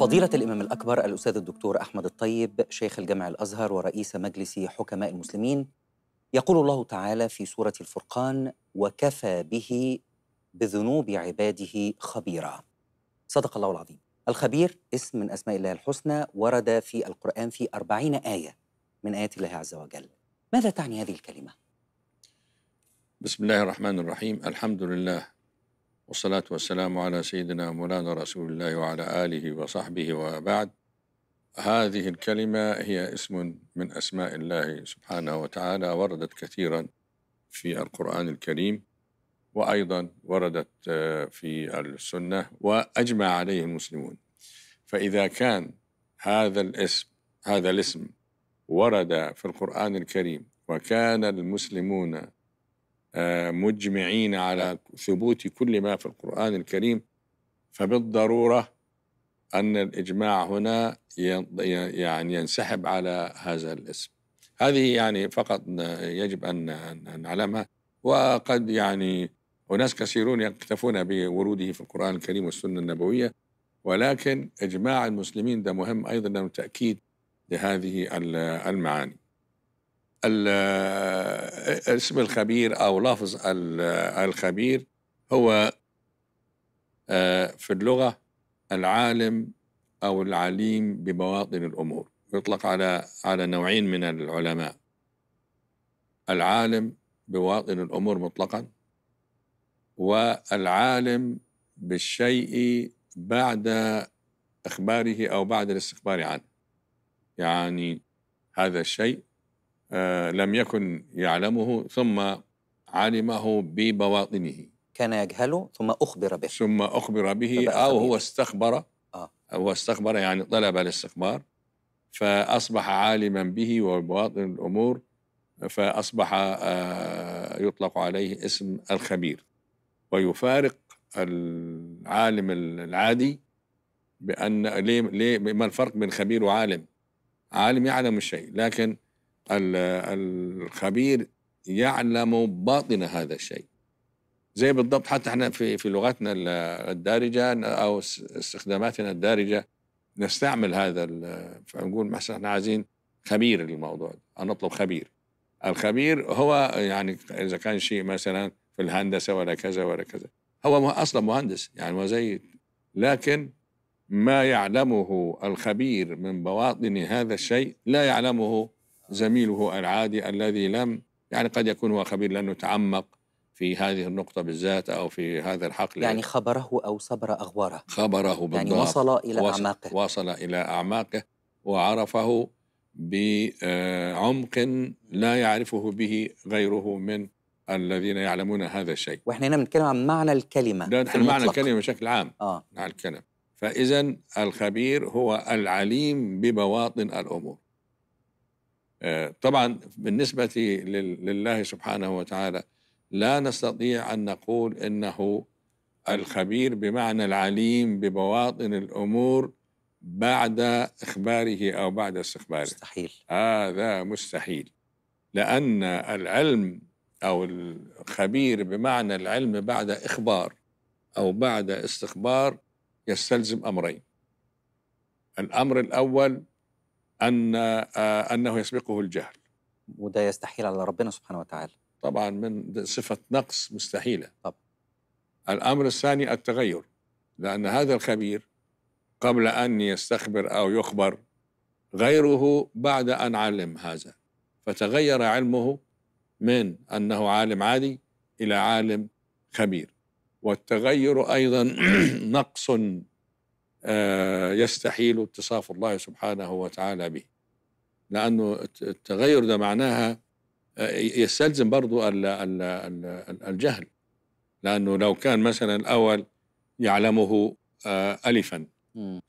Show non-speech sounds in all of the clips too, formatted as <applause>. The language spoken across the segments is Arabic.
فضيلة الإمام الأكبر الأستاذ الدكتور أحمد الطيب شيخ الجامع الأزهر ورئيس مجلس حكماء المسلمين يقول الله تعالى في سورة الفرقان وكفى به بذنوب عباده خبيرا صدق الله العظيم الخبير اسم من أسماء الله الحسنى ورد في القرآن في أربعين آية من آيات الله عز وجل ماذا تعني هذه الكلمة؟ بسم الله الرحمن الرحيم الحمد لله والصلاة والسلام على سيدنا مولانا رسول الله وعلى آله وصحبه وبعد هذه الكلمة هي اسم من أسماء الله سبحانه وتعالى وردت كثيرا في القرآن الكريم وأيضا وردت آه، في السنة وأجمع عليه المسلمون فإذا كان هذا الاسم هذا الاسم ورد في القرآن الكريم وكان المسلمون آه، مجمعين على ثبوت كل ما في القرآن الكريم فبالضرورة أن الإجماع هنا يعني ينسحب على هذا الاسم هذه يعني فقط يجب أن نعلمها وقد يعني وناس كثيرون يكتفون بوروده في القرآن الكريم والسنة النبوية ولكن إجماع المسلمين ده مهم أيضا تأكيد لهذه المعاني آه، اسم الخبير أو لفظ آه، الخبير هو آه، في اللغة العالم أو العليم ببواطن الأمور يطلق على على نوعين من العلماء العالم بواطن الأمور مطلقا والعالم بالشيء بعد إخباره أو بعد الاستخبار عنه يعني هذا الشيء آه، لم يكن يعلمه ثم علمه ببواطنه كان يجهله ثم أخبر به ثم أخبر به أو آه، هو استخبر آه. هو استخبر يعني طلب الاستخبار فأصبح عالما به وبواطن الأمور فأصبح آه، يطلق عليه اسم الخبير ويفارق العالم العادي بأن ليه ليه ما الفرق بين خبير وعالم؟ عالم يعلم الشيء لكن الخبير يعلم باطن هذا الشيء زي بالضبط حتى احنا في في لغتنا الدارجه او استخداماتنا الدارجه نستعمل هذا فنقول مثلا احنا عايزين خبير للموضوع ده نطلب خبير الخبير هو يعني اذا كان شيء مثلا في الهندسه ولا كذا ولا كذا هو اصلا مهندس يعني هو زي لكن ما يعلمه الخبير من بواطن هذا الشيء لا يعلمه زميله العادي الذي لم يعني قد يكون هو خبير لأنه تعمق في هذه النقطة بالذات أو في هذا الحقل يعني خبره أو صبر أغواره خبره بالضبط يعني وصل إلى وصل أعماقه وصل إلى أعماقه وعرفه بعمق لا يعرفه به غيره من الذين يعلمون هذا الشيء واحنا هنا بنتكلم عن معنى الكلمه ده نحن معنى الكلمه بشكل عام آه. على الكلمه فاذا الخبير هو العليم ببواطن الامور طبعا بالنسبة لله سبحانه وتعالى لا نستطيع أن نقول إنه الخبير بمعنى العليم ببواطن الأمور بعد إخباره أو بعد استخباره مستحيل هذا مستحيل لأن العلم أو الخبير بمعنى العلم بعد إخبار أو بعد استخبار يستلزم أمرين الأمر الأول أن آه، أنه يسبقه الجهل وده يستحيل على ربنا سبحانه وتعالى طبعا من صفة نقص مستحيلة طب. الأمر الثاني التغير لأن هذا الخبير قبل أن يستخبر أو يخبر غيره بعد أن علم هذا فتغير علمه من أنه عالم عادي إلى عالم خبير والتغير أيضا <clears throat> نقص آه، يستحيل اتصاف الله سبحانه وتعالى به لأنه التغير ده معناها آه، يستلزم برضو الجهل لأنه لو كان مثلا الأول يعلمه آه، ألفا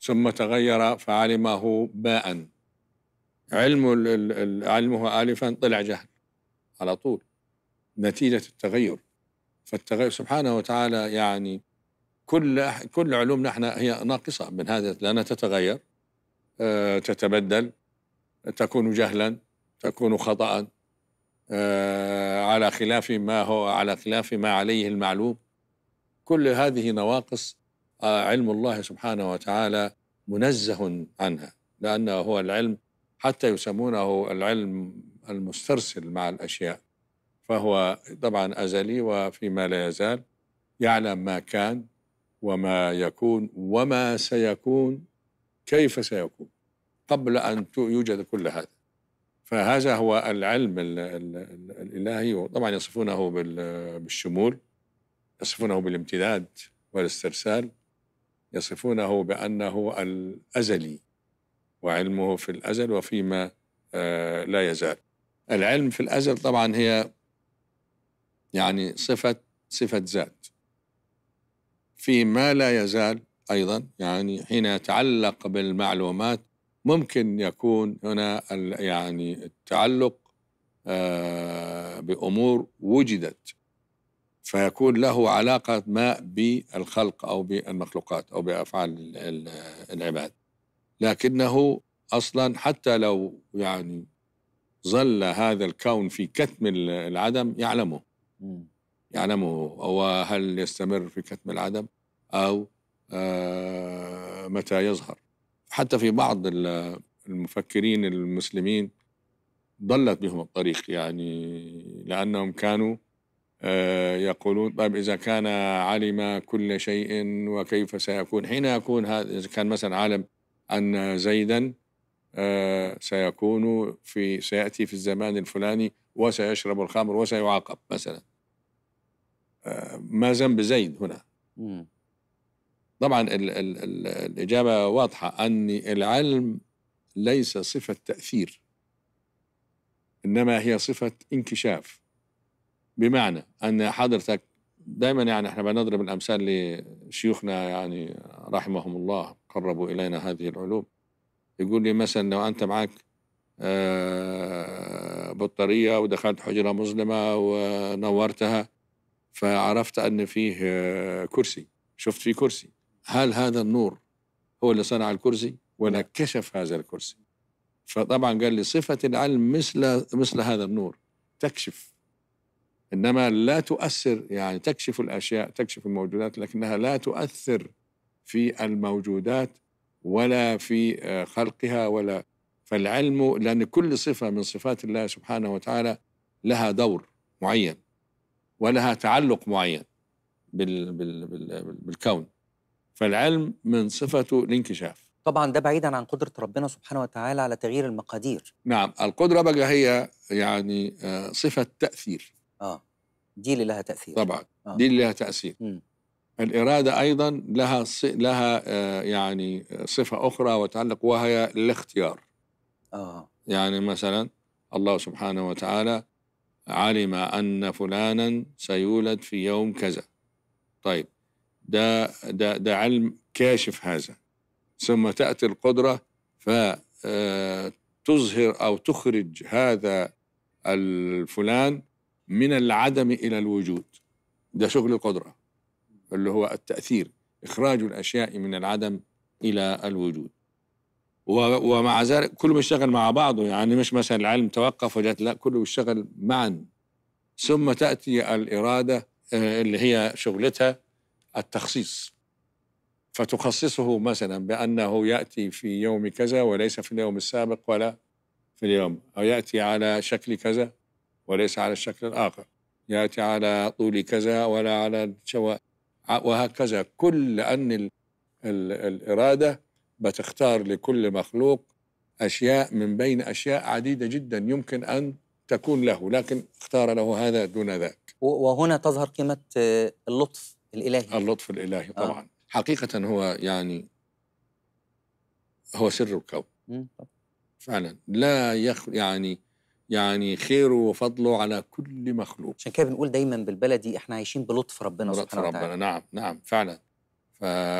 ثم تغير فعلمه باء علم علمه ألفا طلع جهل على طول نتيجة التغير فالتغير سبحانه وتعالى يعني كل كل علومنا احنا هي ناقصه من هذا لانها تتغير آه، تتبدل تكون جهلا تكون خطأ آه، على خلاف ما هو على خلاف ما عليه المعلوم كل هذه نواقص آه، علم الله سبحانه وتعالى منزه عنها لأنه هو العلم حتى يسمونه العلم المسترسل مع الأشياء فهو طبعا أزلي وفيما لا يزال يعلم ما كان وما يكون وما سيكون كيف سيكون قبل أن يوجد كل هذا فهذا هو العلم الإلهي وطبعا يصفونه بالشمول يصفونه بالامتداد والاسترسال يصفونه بأنه الأزلي وعلمه في الأزل وفيما آه، لا يزال العلم في الأزل طبعا هي يعني صفة صفة ذات في ما لا يزال أيضا يعني حين يتعلق بالمعلومات ممكن يكون هنا يعني التعلق آه، بأمور وجدت فيكون له علاقة ما بالخلق أو بالمخلوقات أو بأفعال العباد لكنه أصلا حتى لو يعني ظل هذا الكون في كتم العدم يعلمه يعلمه هو هل يستمر في كتم العدم أو آه، متى يظهر حتى في بعض المفكرين المسلمين ضلت بهم الطريق يعني لأنهم كانوا آه، يقولون طيب إذا كان علم كل شيء وكيف سيكون حين يكون هذا إذا كان مثلا عالم أن زيدا آه، سيكون في سيأتي في الزمان الفلاني وسيشرب الخمر وسيعاقب مثلا ما ذنب زيد هنا طبعا الـ الـ الـ الإجابة واضحة أن العلم ليس صفة تأثير إنما هي صفة انكشاف بمعنى أن حضرتك دايما يعني احنا بنضرب الأمثال لشيوخنا يعني رحمهم الله قربوا إلينا هذه العلوم يقول لي مثلا لو أنت معك آه، بطارية ودخلت حجرة مظلمة ونورتها فعرفت أن فيه كرسي شفت فيه كرسي هل هذا النور هو اللي صنع الكرسي ولا نعم. كشف هذا الكرسي فطبعا قال لي صفة العلم مثل مثل هذا النور تكشف إنما لا تؤثر يعني تكشف الأشياء تكشف الموجودات لكنها لا تؤثر في الموجودات ولا في آه، خلقها ولا فالعلم لأن كل صفة من صفات الله سبحانه وتعالى لها دور معين ولها تعلق معين بال بال بال بالكون فالعلم من صفته الانكشاف طبعا ده بعيدا عن قدرة ربنا سبحانه وتعالى على تغيير المقادير نعم القدرة بقى هي يعني آه، صفة تأثير آه دي اللي لها تأثير طبعا آه. دي اللي لها تأثير م. الإرادة أيضا لها ص... لها آه يعني آه، صفة أخرى وتعلق وهي الاختيار آه. يعني مثلا الله سبحانه وتعالى علم أن فلانا سيولد في يوم كذا طيب ده, ده, ده علم كاشف هذا ثم تأتي القدرة فتظهر آه، أو تخرج هذا الفلان من العدم إلى الوجود ده شغل القدرة اللي هو التأثير إخراج الأشياء من العدم إلى الوجود ومع ذلك كله بيشتغل مع بعضه يعني مش مثلا العلم توقف وجات لا كله بيشتغل معا ثم تأتي الإرادة آه، اللي هي شغلتها التخصيص فتخصصه مثلا بأنه يأتي في يوم كذا وليس في اليوم السابق ولا في اليوم أو يأتي على شكل كذا وليس على الشكل الآخر يأتي على طول كذا ولا على وهكذا كل أن الإرادة بتختار لكل مخلوق أشياء من بين أشياء عديدة جدا يمكن أن تكون له لكن اختار له هذا دون ذاك وهنا تظهر قيمة آه، اللطف الإلهي اللطف الإلهي آه. طبعا آه. حقيقة هو يعني هو سر الكون فعلا لا يخ يعني يعني خيره وفضله على كل مخلوق عشان كده بنقول دايما بالبلدي احنا عايشين بلطف ربنا سبحانه وتعالى ربنا نعم نعم فعلا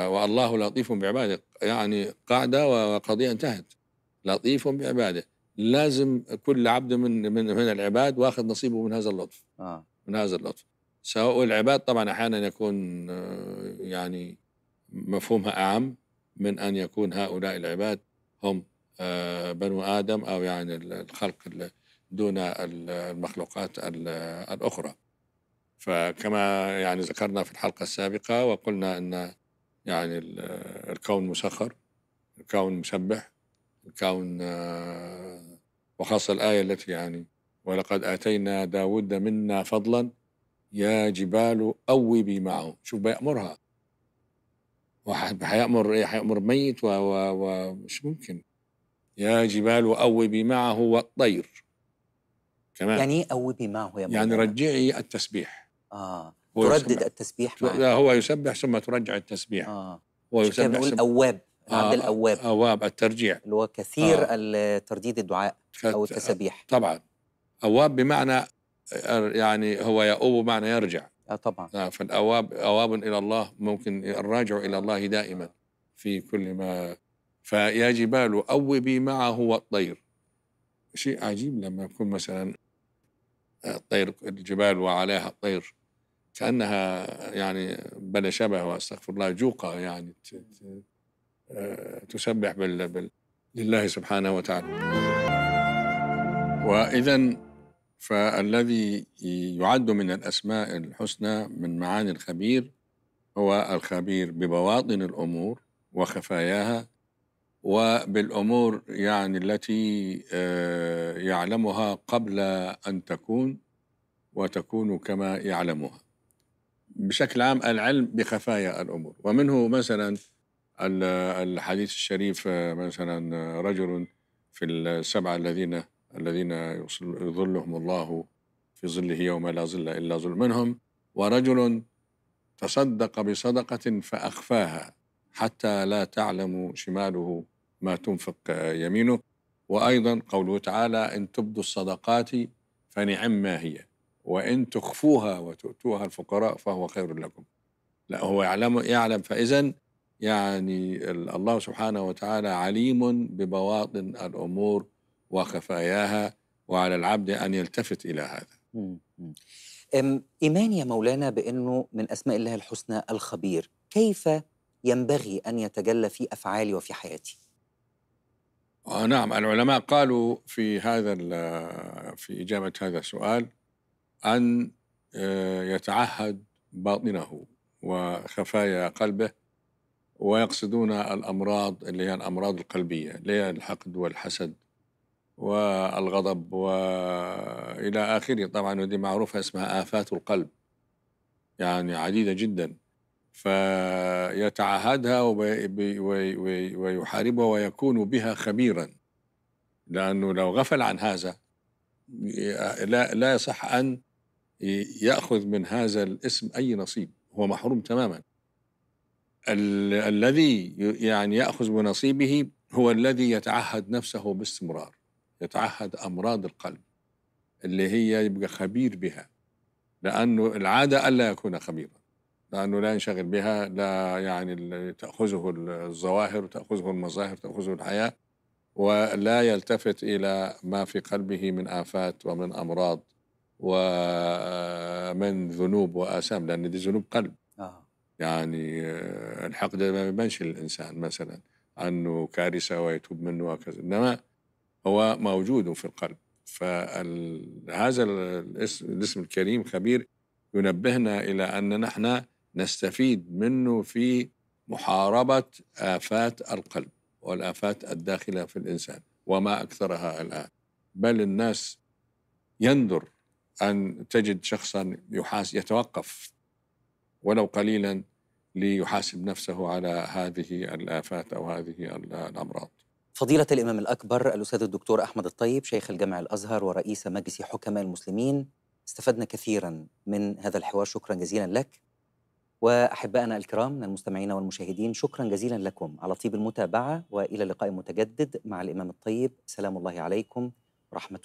والله لطيف بعباده يعني قاعده وقضيه انتهت لطيف بعباده لازم كل عبد من من من العباد واخذ نصيبه من هذا اللطف آه. من هذا اللطف سواء العباد طبعا احيانا يكون آه، يعني مفهومها اعم من ان يكون هؤلاء العباد هم آه، بنو ادم او يعني الخلق دون المخلوقات الاخرى فكما يعني ذكرنا في الحلقه السابقه وقلنا ان يعني الكون مسخر الكون مسبح الكون آه، وخاصة الآية التي يعني ولقد آتينا داود منا فضلا يا جبال أوبي معه شوف بيأمرها واحد حيأمر إيه؟ حيأمر ميت ومش ممكن يا جبال أوبي معه والطير كمان يعني ايه قوي معه يا يعني رجعي التسبيح اه تردد التسبيح معك. لا هو يسبح ثم ترجع التسبيح آه. ويسبح يسبح بنقول أواب آه، عبد الأواب أواب الترجيع اللي هو كثير آه. ترديد الدعاء أو التسبيح طبعا أواب بمعنى يعني هو يؤوب بمعنى يرجع آه طبعا آه فالأواب أواب إلى الله ممكن الراجع إلى الله دائما في كل ما فيا جبال أوبي معه والطير شيء عجيب لما يكون مثلا الطير الجبال وعليها الطير كانها يعني بلا شبه واستغفر الله جوقه يعني آه، تسبح بال بال لله سبحانه وتعالى واذا فالذي يعد من الاسماء الحسنى من معاني الخبير هو الخبير ببواطن الامور وخفاياها وبالامور يعني التي آه، يعلمها قبل ان تكون وتكون كما يعلمها بشكل عام العلم بخفايا الامور ومنه مثلا الحديث الشريف مثلا رجل في السبعه الذين الذين يظلهم الله في ظله يوم لا ظل الا ظل منهم ورجل تصدق بصدقه فاخفاها حتى لا تعلم شماله ما تنفق يمينه وايضا قوله تعالى ان تبدوا الصدقات فنعم ما هي وإن تخفوها وتؤتوها الفقراء فهو خير لكم لا هو يعلم يعلم فإذا يعني الله سبحانه وتعالى عليم ببواطن الأمور وخفاياها وعلى العبد أن يلتفت إلى هذا إيمان يا مولانا بأنه من أسماء الله الحسنى الخبير كيف ينبغي أن يتجلى في أفعالي وفي حياتي آه نعم العلماء قالوا في هذا في إجابة هذا السؤال أن آه، يتعهد باطنه وخفايا قلبه ويقصدون الأمراض اللي هي الأمراض القلبية اللي هي الحقد والحسد والغضب وإلى آخره طبعا هذه معروفة اسمها آفات القلب يعني عديدة جدا فيتعهدها ويحاربها ويكون بها خبيرا لأنه لو غفل عن هذا لا, لا يصح أن ياخذ من هذا الاسم اي نصيب هو محروم تماما ال الذي يعني ياخذ بنصيبه هو الذي يتعهد نفسه باستمرار يتعهد امراض القلب اللي هي يبقى خبير بها لانه العاده الا يكون خبيرا لانه لا ينشغل بها لا يعني تاخذه الظواهر تاخذه المظاهر تاخذه الحياه ولا يلتفت الى ما في قلبه من افات ومن امراض ومن ذنوب وآثام لأن دي ذنوب قلب آه. يعني آه، الحقد ما يبانش للإنسان مثلا عنه كارثة ويتوب منه وكذا إنما هو موجود في القلب فهذا الاسم, الاسم الكريم خبير ينبهنا إلى أن نحن نستفيد منه في محاربة آفات القلب والآفات الداخلة في الإنسان وما أكثرها الآن بل الناس يندر أن تجد شخصا يحاس يتوقف ولو قليلا ليحاسب نفسه على هذه الآفات أو هذه الأمراض فضيلة الإمام الأكبر الأستاذ الدكتور أحمد الطيب شيخ الجامع الأزهر ورئيس مجلس حكماء المسلمين استفدنا كثيرا من هذا الحوار شكرا جزيلا لك وأحبائنا الكرام من المستمعين والمشاهدين شكرا جزيلا لكم على طيب المتابعة وإلى لقاء متجدد مع الإمام الطيب سلام الله عليكم ورحمة